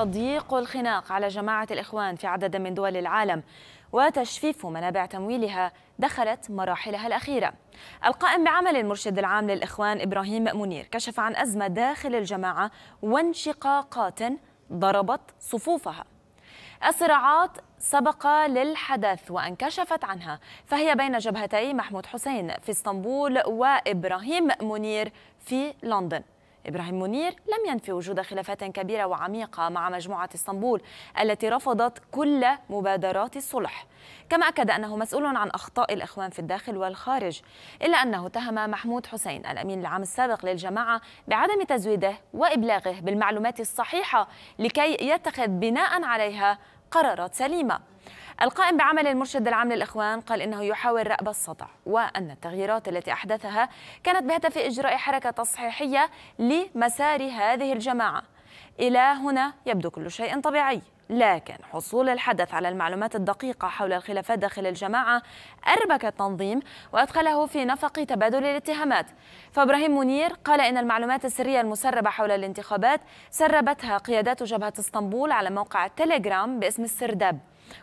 تضييق الخناق على جماعة الإخوان في عدد من دول العالم وتجفيف منابع تمويلها دخلت مراحلها الأخيرة القائم بعمل المرشد العام للإخوان إبراهيم منير كشف عن أزمة داخل الجماعة وانشقاقات ضربت صفوفها الصراعات سبق للحدث وانكشفت عنها فهي بين جبهتي محمود حسين في اسطنبول وإبراهيم منير في لندن إبراهيم منير لم ينفي وجود خلافات كبيرة وعميقة مع مجموعة اسطنبول التي رفضت كل مبادرات الصلح كما أكد أنه مسؤول عن أخطاء الإخوان في الداخل والخارج إلا أنه اتهم محمود حسين الأمين العام السابق للجماعة بعدم تزويده وإبلاغه بالمعلومات الصحيحة لكي يتخذ بناء عليها قرارات سليمة القائم بعمل المرشد العام للإخوان قال إنه يحاول رأب السطع وأن التغييرات التي أحدثها كانت بهدف إجراء حركة تصحيحية لمسار هذه الجماعة إلى هنا يبدو كل شيء طبيعي لكن حصول الحدث على المعلومات الدقيقة حول الخلافات داخل الجماعة أربك التنظيم وأدخله في نفق تبادل الاتهامات فإبراهيم منير قال إن المعلومات السرية المسربة حول الانتخابات سربتها قيادات جبهة اسطنبول على موقع تيليجرام باسم السرداب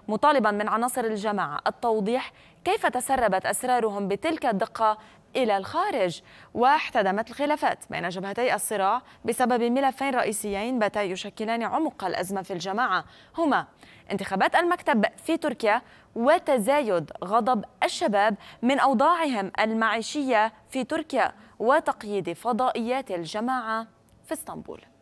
مطالبا من عناصر الجماعة التوضيح كيف تسربت أسرارهم بتلك الدقة إلى الخارج واحتدمت الخلافات بين جبهتي الصراع بسبب ملفين رئيسيين باتا يشكلان عمق الأزمة في الجماعة هما انتخابات المكتب في تركيا وتزايد غضب الشباب من أوضاعهم المعيشية في تركيا وتقييد فضائيات الجماعة في اسطنبول